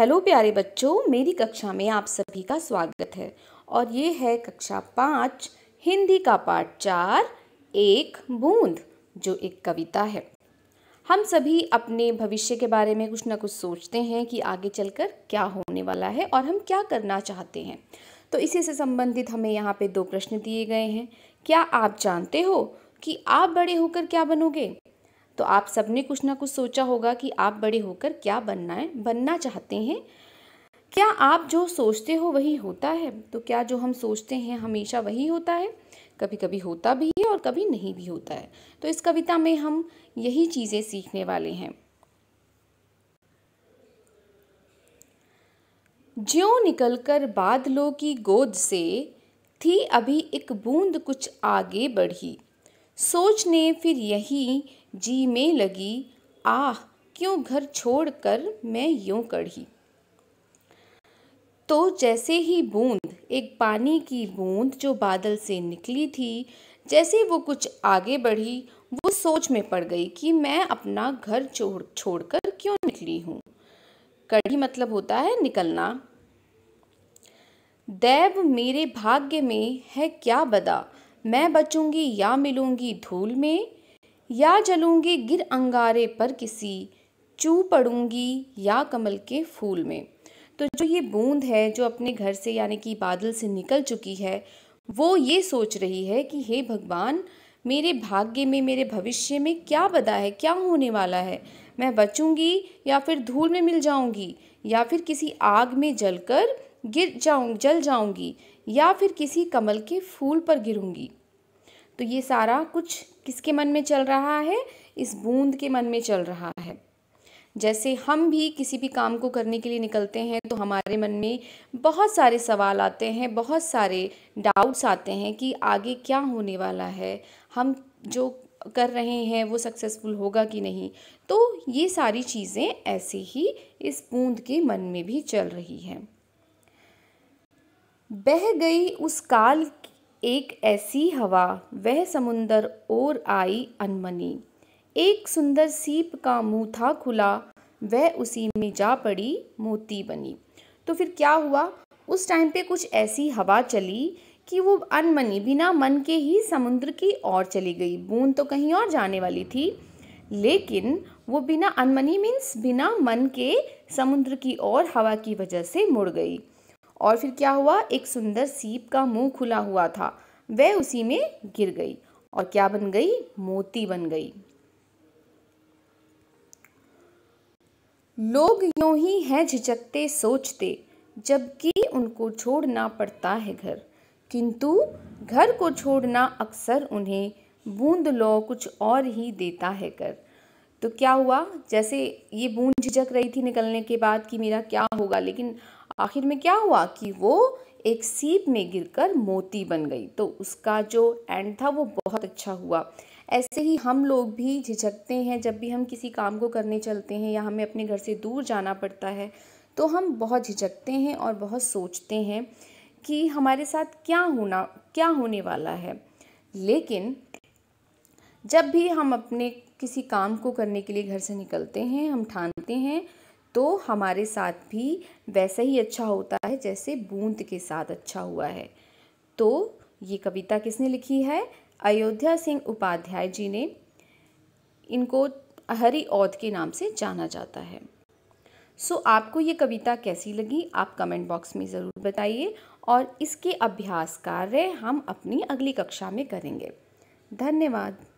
hello प्यारे बच्चों मेरी कक्षा में आप सभी का स्वागत है और ये है कक्षा पाँच हिंदी का पाठ चार एक बूंद जो एक कविता है हम सभी अपने भविष्य के बारे में कुछ ना कुछ सोचते हैं कि आगे चलकर क्या होने वाला है और हम क्या करना चाहते हैं तो इसी से संबंधित हमें यहाँ पे दो प्रश्न दिए गए हैं क्या आप जानते हो कि आप बड़े होकर क्या बनोगे तो आप सबने कुछ ना कुछ सोचा होगा कि आप बड़े होकर क्या बनना है बनना चाहते हैं क्या आप जो सोचते हो वही होता है तो क्या जो हम सोचते हैं हमेशा वही होता है कभी कभी होता भी है और कभी नहीं भी होता है तो इस कविता में हम यही चीज़ें सीखने वाले हैं ज्यों निकलकर बादलों की गोद से थी अभी एक बूंद कुछ आगे बढ़ी सोच ने फिर यही जी में लगी आह क्यों घर छोड़कर मैं यूं कढ़ी तो जैसे ही बूंद एक पानी की बूंद जो बादल से निकली थी जैसे वो कुछ आगे बढ़ी वो सोच में पड़ गई कि मैं अपना घर छोड़ छोड़कर क्यों निकली हूँ कढ़ी मतलब होता है निकलना देव मेरे भाग्य में है क्या बदा मैं बचूंगी या मिलूंगी धूल में या जलूंगी गिर अंगारे पर किसी चू पड़ूंगी या कमल के फूल में तो जो ये बूंद है जो अपने घर से यानी कि बादल से निकल चुकी है वो ये सोच रही है कि हे भगवान मेरे भाग्य में मेरे भविष्य में क्या बदा है क्या होने वाला है मैं बचूंगी या फिर धूल में मिल जाऊंगी या फिर किसी आग में जलकर गिर जाऊँ जल जाऊंगी या फिर किसी कमल के फूल पर गिरूंगी तो ये सारा कुछ किसके मन में चल रहा है इस बूंद के मन में चल रहा है जैसे हम भी किसी भी काम को करने के लिए निकलते हैं तो हमारे मन में बहुत सारे सवाल आते हैं बहुत सारे डाउट्स आते हैं कि आगे क्या होने वाला है हम जो कर रहे हैं वो सक्सेसफुल होगा कि नहीं तो ये सारी चीज़ें ऐसे ही इस बूंद के मन में भी चल रही हैं बह गई उस काल एक ऐसी हवा वह समुंदर और आई अनमनी एक सुंदर सीप का मुँह था खुला वह उसी में जा पड़ी मोती बनी तो फिर क्या हुआ उस टाइम पे कुछ ऐसी हवा चली कि वो अनमनी बिना मन के ही समुद्र की ओर चली गई बूंद तो कहीं और जाने वाली थी लेकिन वो बिना अनमनी मीन्स बिना मन के समुद्र की ओर हवा की वजह से मुड़ गई और फिर क्या हुआ एक सुंदर सीप का मुंह खुला हुआ था वह उसी में गिर गई और क्या बन गई मोती बन गई लोग यूं ही हैं झिझकते सोचते जबकि उनको छोड़ना पड़ता है घर किंतु घर को छोड़ना अक्सर उन्हें बूंद लो कुछ और ही देता है कर तो क्या हुआ जैसे ये बूंद झिझक रही थी निकलने के बाद कि मेरा क्या होगा लेकिन आखिर में क्या हुआ कि वो एक सीप में गिरकर मोती बन गई तो उसका जो एंड था वो बहुत अच्छा हुआ ऐसे ही हम लोग भी झिझकते हैं जब भी हम किसी काम को करने चलते हैं या हमें अपने घर से दूर जाना पड़ता है तो हम बहुत झिझकते हैं और बहुत सोचते हैं कि हमारे साथ क्या होना क्या होने वाला है लेकिन जब भी हम अपने किसी काम को करने के लिए घर से निकलते हैं हम ठानते हैं तो हमारे साथ भी वैसा ही अच्छा होता है जैसे बूंद के साथ अच्छा हुआ है तो ये कविता किसने लिखी है अयोध्या सिंह उपाध्याय जी ने इनको हरी औध के नाम से जाना जाता है सो so, आपको ये कविता कैसी लगी आप कमेंट बॉक्स में ज़रूर बताइए और इसके अभ्यास कार्य हम अपनी अगली कक्षा में करेंगे धन्यवाद